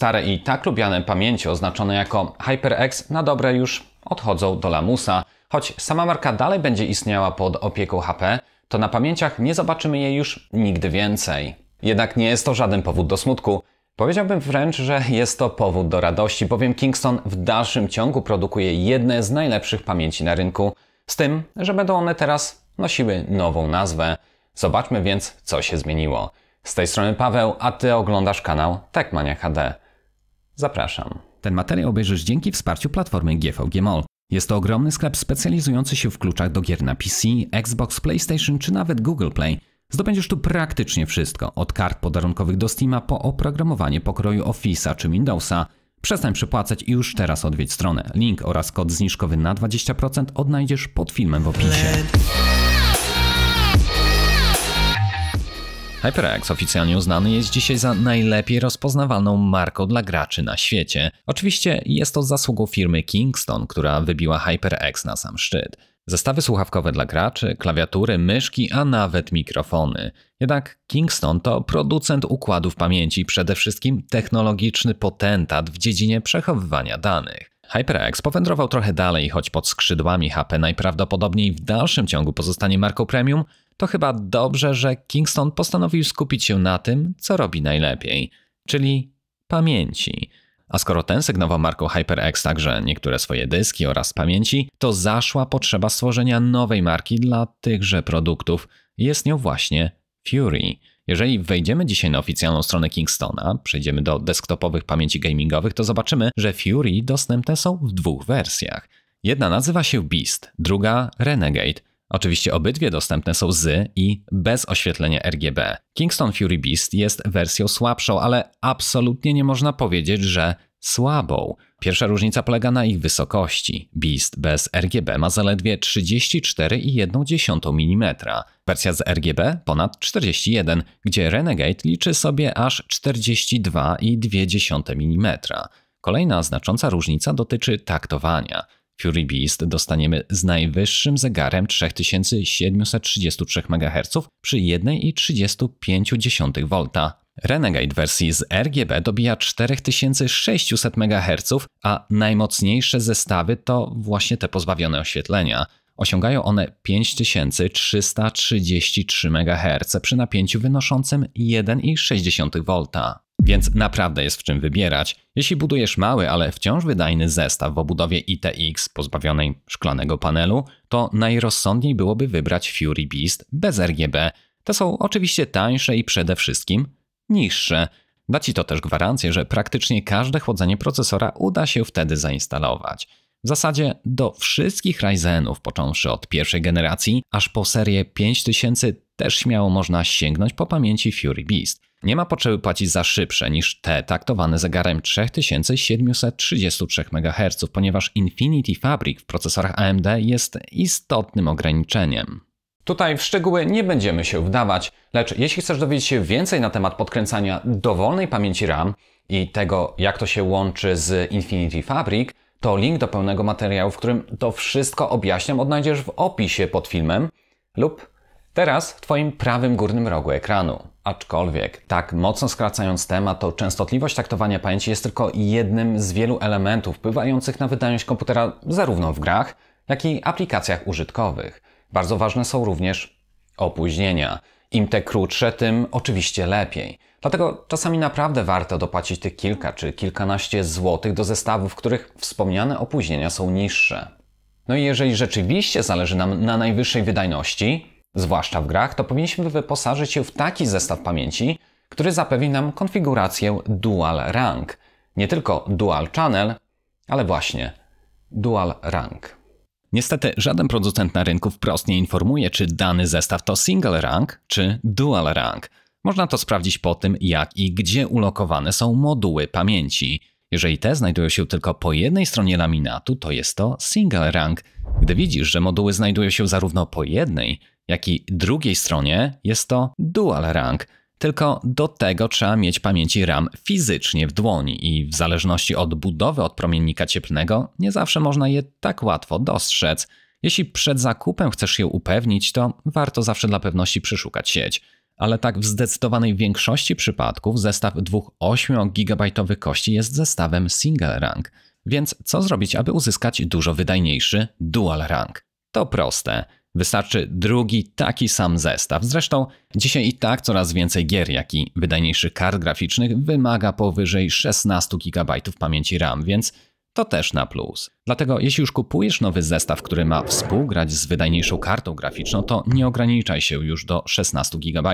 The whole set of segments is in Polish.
Stare i tak lubiane pamięci oznaczone jako HyperX na dobre już odchodzą do lamusa. Choć sama marka dalej będzie istniała pod opieką HP, to na pamięciach nie zobaczymy jej już nigdy więcej. Jednak nie jest to żaden powód do smutku. Powiedziałbym wręcz, że jest to powód do radości, bowiem Kingston w dalszym ciągu produkuje jedne z najlepszych pamięci na rynku, z tym, że będą one teraz nosiły nową nazwę. Zobaczmy więc, co się zmieniło. Z tej strony Paweł, a Ty oglądasz kanał Techmania HD. Zapraszam. Ten materiał obejrzysz dzięki wsparciu platformy GVG Mall. Jest to ogromny sklep specjalizujący się w kluczach do gier na PC, Xbox, PlayStation czy nawet Google Play. Zdobędziesz tu praktycznie wszystko, od kart podarunkowych do Steama po oprogramowanie pokroju Office'a czy Windowsa. Przestań przepłacać i już teraz odwiedź stronę. Link oraz kod zniżkowy na 20% odnajdziesz pod filmem w opisie. HyperX oficjalnie uznany jest dzisiaj za najlepiej rozpoznawalną marką dla graczy na świecie. Oczywiście jest to zasługą firmy Kingston, która wybiła HyperX na sam szczyt. Zestawy słuchawkowe dla graczy, klawiatury, myszki, a nawet mikrofony. Jednak Kingston to producent układów pamięci, przede wszystkim technologiczny potentat w dziedzinie przechowywania danych. HyperX powędrował trochę dalej, choć pod skrzydłami HP najprawdopodobniej w dalszym ciągu pozostanie marką premium, to chyba dobrze, że Kingston postanowił skupić się na tym, co robi najlepiej, czyli pamięci. A skoro ten sygnował marką HyperX także niektóre swoje dyski oraz pamięci, to zaszła potrzeba stworzenia nowej marki dla tychże produktów. Jest nią właśnie Fury. Jeżeli wejdziemy dzisiaj na oficjalną stronę Kingstona, przejdziemy do desktopowych pamięci gamingowych, to zobaczymy, że Fury dostępne są w dwóch wersjach. Jedna nazywa się Beast, druga Renegade. Oczywiście obydwie dostępne są z i bez oświetlenia RGB. Kingston Fury Beast jest wersją słabszą, ale absolutnie nie można powiedzieć, że słabą. Pierwsza różnica polega na ich wysokości. Beast bez RGB ma zaledwie 34,1 mm. Wersja z RGB ponad 41, gdzie Renegade liczy sobie aż 42,2 mm. Kolejna znacząca różnica dotyczy taktowania. Fury Beast dostaniemy z najwyższym zegarem 3733 MHz przy 1,35 V. Renegade wersji z RGB dobija 4600 MHz, a najmocniejsze zestawy to właśnie te pozbawione oświetlenia. Osiągają one 5333 MHz przy napięciu wynoszącym 1,6 V. Więc naprawdę jest w czym wybierać. Jeśli budujesz mały, ale wciąż wydajny zestaw w obudowie ITX pozbawionej szklanego panelu, to najrozsądniej byłoby wybrać Fury Beast bez RGB. Te są oczywiście tańsze i przede wszystkim niższe. Da Ci to też gwarancję, że praktycznie każde chłodzenie procesora uda się wtedy zainstalować. W zasadzie do wszystkich Ryzenów, począwszy od pierwszej generacji, aż po serię 5000 też śmiało można sięgnąć po pamięci Fury Beast. Nie ma potrzeby płacić za szybsze niż te taktowane zegarem 3733 MHz, ponieważ Infinity Fabric w procesorach AMD jest istotnym ograniczeniem. Tutaj w szczegóły nie będziemy się wdawać, lecz jeśli chcesz dowiedzieć się więcej na temat podkręcania dowolnej pamięci RAM i tego, jak to się łączy z Infinity Fabric, to link do pełnego materiału, w którym to wszystko objaśniam, odnajdziesz w opisie pod filmem lub Teraz w Twoim prawym górnym rogu ekranu. Aczkolwiek, tak mocno skracając temat, to częstotliwość taktowania pamięci jest tylko jednym z wielu elementów wpływających na wydajność komputera zarówno w grach, jak i aplikacjach użytkowych. Bardzo ważne są również opóźnienia. Im te krótsze, tym oczywiście lepiej. Dlatego czasami naprawdę warto dopłacić tych kilka czy kilkanaście złotych do zestawów, w których wspomniane opóźnienia są niższe. No i jeżeli rzeczywiście zależy nam na najwyższej wydajności, zwłaszcza w grach, to powinniśmy wyposażyć się w taki zestaw pamięci, który zapewni nam konfigurację Dual Rank. Nie tylko Dual Channel, ale właśnie Dual Rank. Niestety żaden producent na rynku wprost nie informuje, czy dany zestaw to single rank czy dual rank. Można to sprawdzić po tym, jak i gdzie ulokowane są moduły pamięci. Jeżeli te znajdują się tylko po jednej stronie laminatu, to jest to single rank. Gdy widzisz, że moduły znajdują się zarówno po jednej, jak i drugiej stronie, jest to dual rank. Tylko do tego trzeba mieć pamięci RAM fizycznie w dłoni i w zależności od budowy promiennika cieplnego nie zawsze można je tak łatwo dostrzec. Jeśli przed zakupem chcesz się upewnić, to warto zawsze dla pewności przeszukać sieć ale tak w zdecydowanej większości przypadków zestaw dwóch 8 gb kości jest zestawem single rank. Więc co zrobić, aby uzyskać dużo wydajniejszy dual rank? To proste. Wystarczy drugi taki sam zestaw. Zresztą dzisiaj i tak coraz więcej gier, jak i wydajniejszych kart graficznych wymaga powyżej 16 GB pamięci RAM, więc to też na plus. Dlatego jeśli już kupujesz nowy zestaw, który ma współgrać z wydajniejszą kartą graficzną, to nie ograniczaj się już do 16 GB,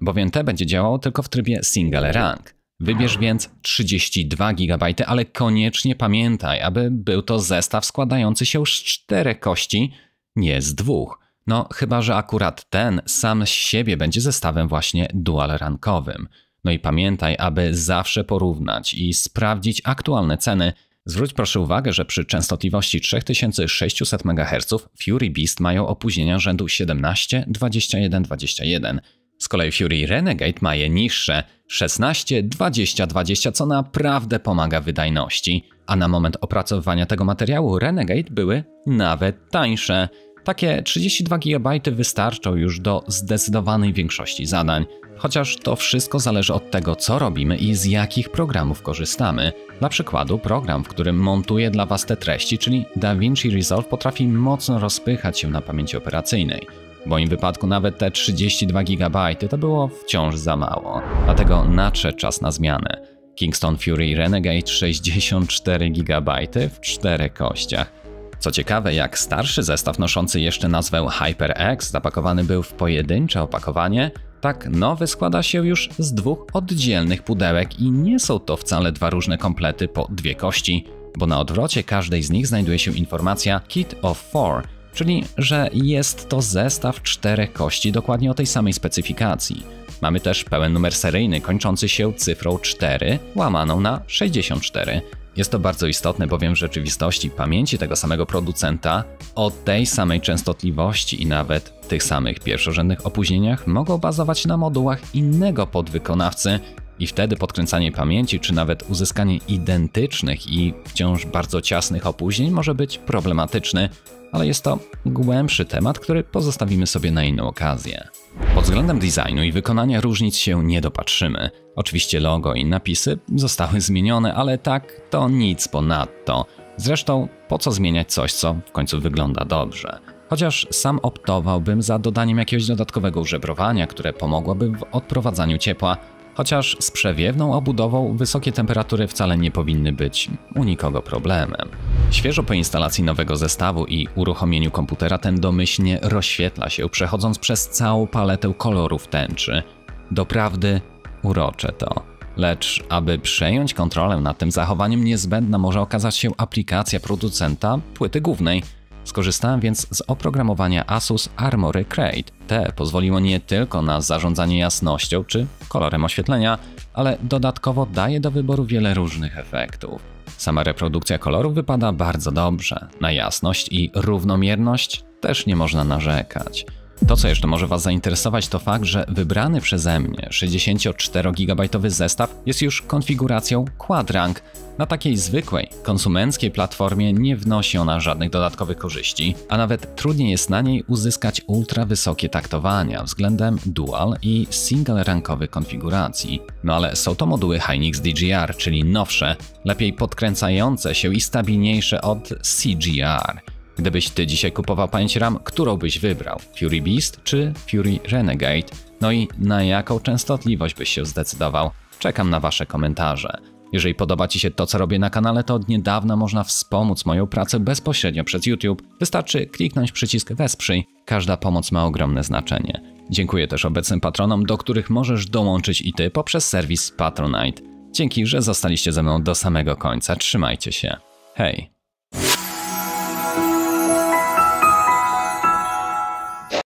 bowiem te będzie działało tylko w trybie single rank. Wybierz więc 32 GB, ale koniecznie pamiętaj, aby był to zestaw składający się z czterech kości, nie z dwóch. No, chyba że akurat ten sam z siebie będzie zestawem właśnie dual rankowym. No i pamiętaj, aby zawsze porównać i sprawdzić aktualne ceny, Zwróć proszę uwagę, że przy częstotliwości 3600 MHz Fury Beast mają opóźnienia rzędu 17, 21, 21. Z kolei Fury Renegade ma je niższe 16, 20, 20, co naprawdę pomaga wydajności. A na moment opracowywania tego materiału Renegade były nawet tańsze takie 32 GB wystarczą już do zdecydowanej większości zadań, chociaż to wszystko zależy od tego, co robimy i z jakich programów korzystamy. Dla przykładu, program, w którym montuję dla Was te treści, czyli DaVinci Resolve, potrafi mocno rozpychać się na pamięci operacyjnej. W moim wypadku nawet te 32 GB to było wciąż za mało. Dlatego nadszedł czas na zmianę. Kingston Fury Renegade 64 GB w czterech kościach. Co ciekawe, jak starszy zestaw noszący jeszcze nazwę HyperX zapakowany był w pojedyncze opakowanie, tak nowy składa się już z dwóch oddzielnych pudełek i nie są to wcale dwa różne komplety po dwie kości, bo na odwrocie każdej z nich znajduje się informacja Kit of Four, czyli że jest to zestaw czterech kości dokładnie o tej samej specyfikacji. Mamy też pełen numer seryjny kończący się cyfrą 4 łamaną na 64. Jest to bardzo istotne, bowiem w rzeczywistości pamięci tego samego producenta o tej samej częstotliwości i nawet tych samych pierwszorzędnych opóźnieniach mogą bazować na modułach innego podwykonawcy i wtedy podkręcanie pamięci czy nawet uzyskanie identycznych i wciąż bardzo ciasnych opóźnień może być problematyczne, ale jest to głębszy temat, który pozostawimy sobie na inną okazję. Pod względem designu i wykonania różnic się nie dopatrzymy. Oczywiście logo i napisy zostały zmienione, ale tak to nic ponadto. Zresztą po co zmieniać coś, co w końcu wygląda dobrze? Chociaż sam optowałbym za dodaniem jakiegoś dodatkowego użebrowania, które pomogłoby w odprowadzaniu ciepła Chociaż z przewiewną obudową wysokie temperatury wcale nie powinny być u nikogo problemem. Świeżo po instalacji nowego zestawu i uruchomieniu komputera ten domyślnie rozświetla się, przechodząc przez całą paletę kolorów tęczy. Doprawdy urocze to. Lecz aby przejąć kontrolę nad tym zachowaniem niezbędna może okazać się aplikacja producenta płyty głównej – Skorzystałem więc z oprogramowania Asus Armory Crate. Te pozwoliło nie tylko na zarządzanie jasnością czy kolorem oświetlenia, ale dodatkowo daje do wyboru wiele różnych efektów. Sama reprodukcja kolorów wypada bardzo dobrze. Na jasność i równomierność też nie można narzekać. To, co jeszcze może Was zainteresować, to fakt, że wybrany przeze mnie 64 GB zestaw jest już konfiguracją Quadrank, na takiej zwykłej, konsumenckiej platformie nie wnosi ona żadnych dodatkowych korzyści, a nawet trudniej jest na niej uzyskać ultra wysokie taktowania względem dual i single rankowych konfiguracji. No ale są to moduły Hynix DGR, czyli nowsze, lepiej podkręcające się i stabilniejsze od CGR. Gdybyś ty dzisiaj kupował pamięć RAM, którą byś wybrał? Fury Beast czy Fury Renegade? No i na jaką częstotliwość byś się zdecydował? Czekam na Wasze komentarze. Jeżeli podoba Ci się to, co robię na kanale, to od niedawna można wspomóc moją pracę bezpośrednio przez YouTube. Wystarczy kliknąć przycisk Wesprzyj. Każda pomoc ma ogromne znaczenie. Dziękuję też obecnym patronom, do których możesz dołączyć i Ty poprzez serwis Patronite. Dzięki, że zostaliście ze mną do samego końca. Trzymajcie się. Hej!